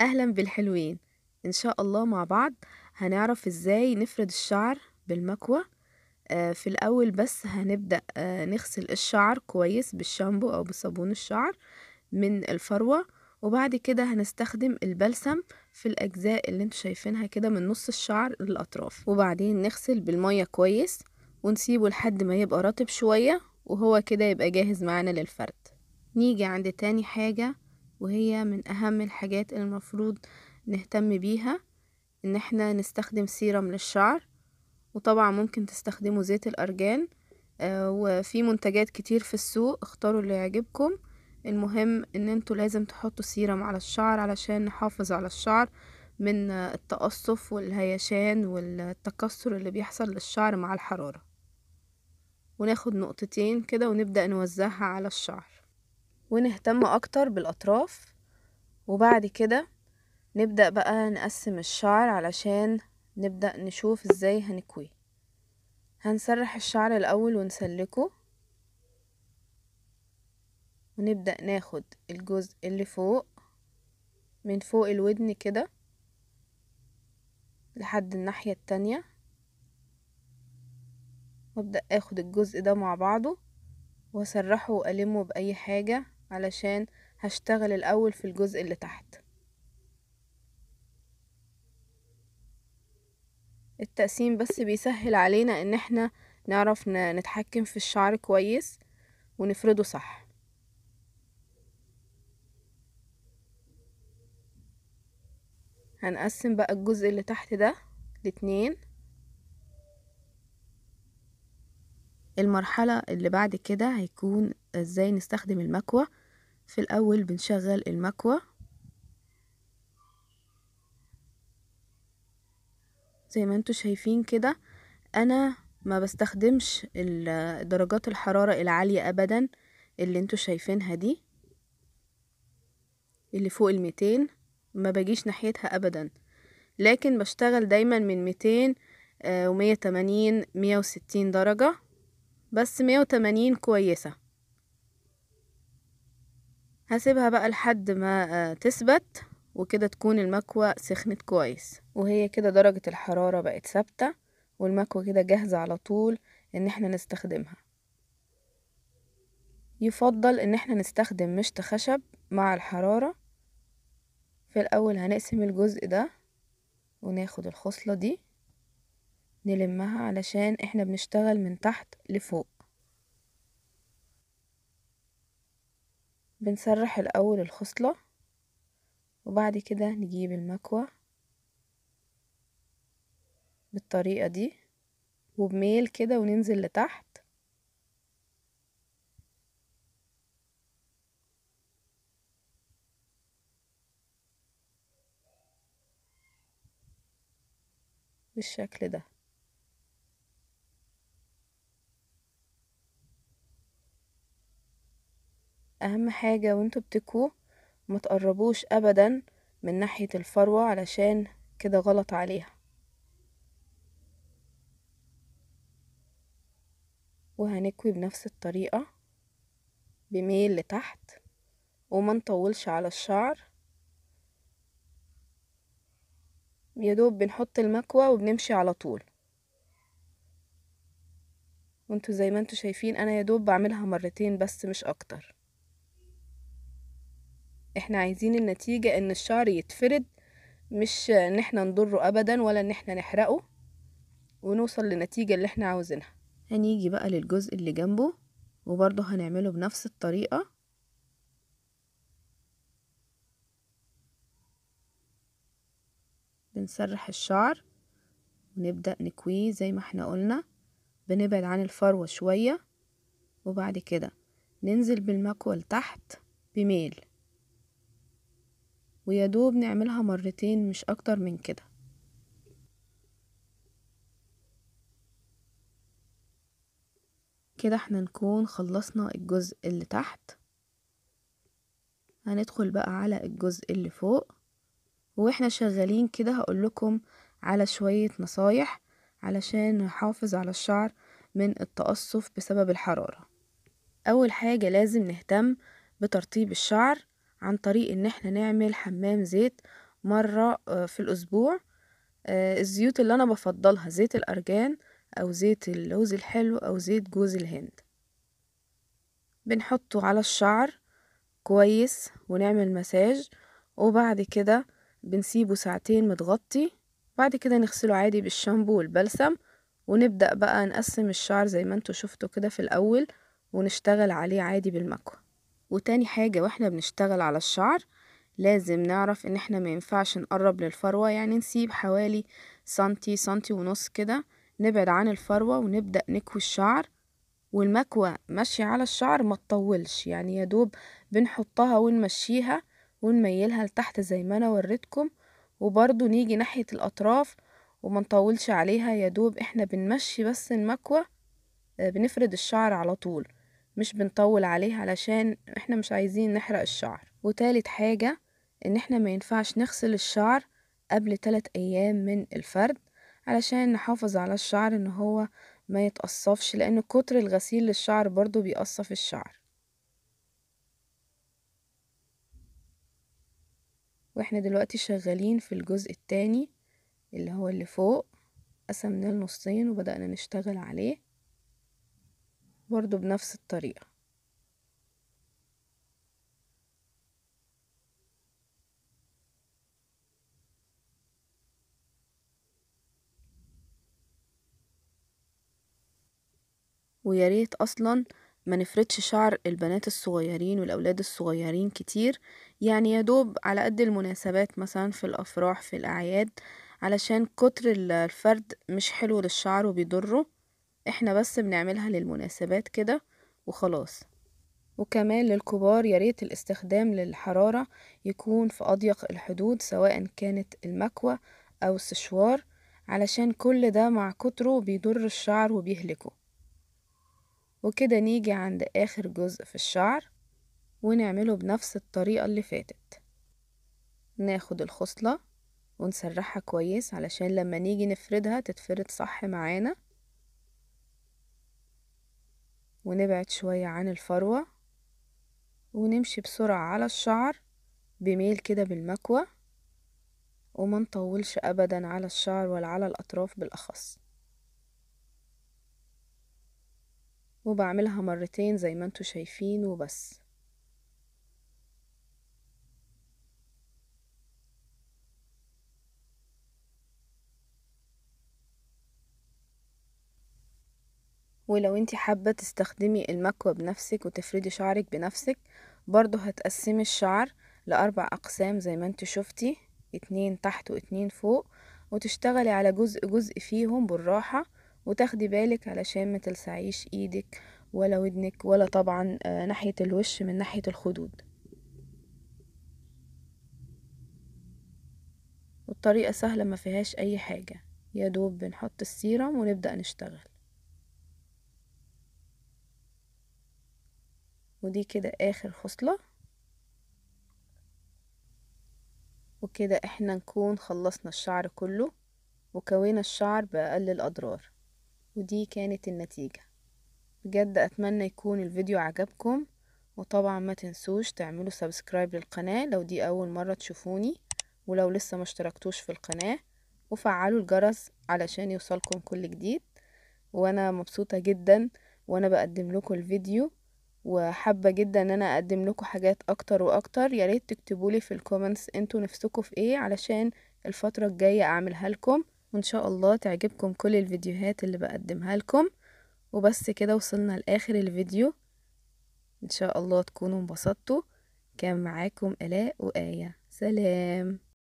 أهلا بالحلوين إن شاء الله مع بعض هنعرف إزاي نفرد الشعر بالمكوى آه، في الأول بس هنبدأ آه، نغسل الشعر كويس بالشامبو أو بصابون الشعر من الفروة وبعد كده هنستخدم البلسم في الأجزاء اللي انتوا شايفينها كده من نص الشعر للأطراف وبعدين نغسل بالمية كويس ونسيبه لحد ما يبقى رطب شوية وهو كده يبقى جاهز معانا للفرد نيجي عند تاني حاجة وهي من أهم الحاجات اللي المفروض نهتم بيها ان احنا نستخدم سيرم للشعر وطبعا ممكن تستخدموا زيت الأرجان آه، وفي منتجات كتير في السوق اختاروا اللي يعجبكم المهم ان انتوا لازم تحطوا سيرم على الشعر علشان نحافظ على الشعر من التقصف والهيشان والتكسر اللي بيحصل للشعر مع الحرارة وناخد نقطتين كده ونبدأ نوزعها على الشعر ونهتم اكتر بالاطراف وبعد كده نبدأ بقى نقسم الشعر علشان نبدأ نشوف ازاي هنكويه هنسرح الشعر الاول ونسلكه ونبدأ ناخد الجزء اللي فوق من فوق الودن كده لحد الناحية التانية وابدأ اخد الجزء ده مع بعضه واسرحه والمه بأي حاجة علشان هشتغل الأول في الجزء اللي تحت التقسيم بس بيسهل علينا ان احنا نعرف نتحكم في الشعر كويس ونفرده صح هنقسم بقى الجزء اللي تحت ده لاتنين المرحلة اللي بعد كده هيكون ازاي نستخدم المكوه في الأول بنشغل المكوى زي ما انتوا شايفين كده أنا ما بستخدمش درجات الحرارة العالية أبدا اللي انتوا شايفينها دي اللي فوق الميتين ما بجيش ناحيتها أبدا لكن بشتغل دايما من ميتين آه، ومية تمانين مية وستين درجة بس مية وتمانين كويسة هسيبها بقى لحد ما آه، تثبت وكده تكون المكوة سخنت كويس وهي كده درجة الحرارة بقت ثابتة والمكوة كده جاهزة على طول ان احنا نستخدمها يفضل ان احنا نستخدم مشط خشب مع الحرارة في الاول هنقسم الجزء ده وناخد الخصلة دي نلمها علشان احنا بنشتغل من تحت لفوق بنسرح الأول الخصلة وبعد كده نجيب المكوى بالطريقة دي وبميل كده وننزل لتحت بالشكل ده اهم حاجة وانتوا ما متقربوش ابدا من ناحية الفروة علشان كده غلط عليها وهنكوي بنفس الطريقة بميل لتحت وما نطولش على الشعر يدوب بنحط المكوى وبنمشي على طول وانتوا زي ما انتوا شايفين انا يدوب بعملها مرتين بس مش اكتر احنا عايزين النتيجة ان الشعر يتفرد مش ان احنا نضره ابدا ولا ان احنا نحرقه ونوصل للنتيجة اللي احنا عاوزينها هنيجي بقى للجزء اللي جنبه وبرضه هنعمله بنفس الطريقة بنسرح الشعر ونبدأ نكويه زي ما احنا قلنا بنبعد عن الفروة شوية وبعد كده ننزل بالمكوى لتحت بميل ويدوب نعملها مرتين مش اكتر من كده كده احنا نكون خلصنا الجزء اللي تحت هندخل بقى على الجزء اللي فوق واحنا شغالين كده هقولكم على شوية نصايح علشان نحافظ على الشعر من التقصف بسبب الحرارة أول حاجة لازم نهتم بترطيب الشعر عن طريق ان احنا نعمل حمام زيت مرة آه، في الاسبوع آه، الزيوت اللي انا بفضلها زيت الارجان او زيت اللوز الحلو او زيت جوز الهند بنحطه على الشعر كويس ونعمل مساج وبعد كده بنسيبه ساعتين متغطي بعد كده نغسله عادي بالشامبو والبلسم ونبدأ بقى نقسم الشعر زي ما انتوا شفتوا كده في الأول ونشتغل عليه عادي بالمكوى وتاني حاجة واحنا بنشتغل على الشعر لازم نعرف ان احنا ما ينفعش نقرب للفروة يعني نسيب حوالي سنتي سنتي ونص كده نبعد عن الفروة ونبدأ نكوي الشعر والمكوى ماشية على الشعر ما تطولش يعني يا دوب بنحطها ونمشيها ونميلها لتحت زي ما انا وريتكم وبرضو نيجي ناحية الأطراف وما نطولش عليها يا دوب احنا بنمشي بس المكوى آه، بنفرد الشعر على طول مش بنطول عليه علشان احنا مش عايزين نحرق الشعر وتالت حاجة ان احنا ما ينفعش نغسل الشعر قبل تلات ايام من الفرد علشان نحافظ على الشعر ان هو ما يتقصفش لان كتر الغسيل للشعر برضو بيقصف الشعر واحنا دلوقتي شغالين في الجزء التاني اللي هو اللي فوق قسمناه لنصين وبدأنا نشتغل عليه برضو بنفس الطريقة وياريت اصلا ما نفردش شعر البنات الصغيرين والاولاد الصغيرين كتير يعني يدوب على قد المناسبات مثلا في الافراح في الاعياد علشان كتر الفرد مش حلو للشعر وبيضره احنا بس بنعملها للمناسبات كده وخلاص وكمان للكبار ياريت الاستخدام للحرارة يكون في أضيق الحدود سواء كانت المكوى أو السشوار علشان كل ده مع كتره بيضر الشعر وبيهلكه وكده نيجي عند آخر جزء في الشعر ونعمله بنفس الطريقة اللي فاتت ناخد الخصلة ونسرحها كويس علشان لما نيجي نفردها تتفرد صح معانا ونبعد شوية عن الفروة ونمشي بسرعة على الشعر بميل كده بالمكوى وما نطولش أبدا على الشعر ولا على الأطراف بالأخص وبعملها مرتين زي ما انتوا شايفين وبس ولو انت حابة تستخدمي المكوى بنفسك وتفردي شعرك بنفسك برضو هتقسمي الشعر لأربع أقسام زي ما انت شفتي اتنين تحت واتنين فوق وتشتغلي على جزء جزء فيهم بالراحة وتاخدي بالك علشان ما تلسعيش ايدك ولا ودنك ولا طبعا آه، ناحية الوش من ناحية الخدود والطريقة سهلة ما فيهاش اي حاجة يا دوب بنحط السيرم ونبدأ نشتغل ودي كده اخر خصلة وكده احنا نكون خلصنا الشعر كله وكوينا الشعر بأقل الأضرار ودي كانت النتيجة بجد أتمنى يكون الفيديو عجبكم وطبعا ما تنسوش تعملوا سبسكرايب للقناة لو دي أول مرة تشوفوني ولو لسه ما اشتركتوش في القناة وفعلوا الجرس علشان يوصلكم كل جديد وانا مبسوطة جدا وانا بقدم لكم الفيديو وحابه جدا ان انا اقدم لكم حاجات اكتر واكتر يا ريت تكتبولي في الكومنتس انتوا نفسكم في ايه علشان الفتره الجايه اعملها لكم وان شاء الله تعجبكم كل الفيديوهات اللي بقدمها لكم وبس كده وصلنا لاخر الفيديو ان شاء الله تكونوا انبسطتوا كان معاكم الاء وايه سلام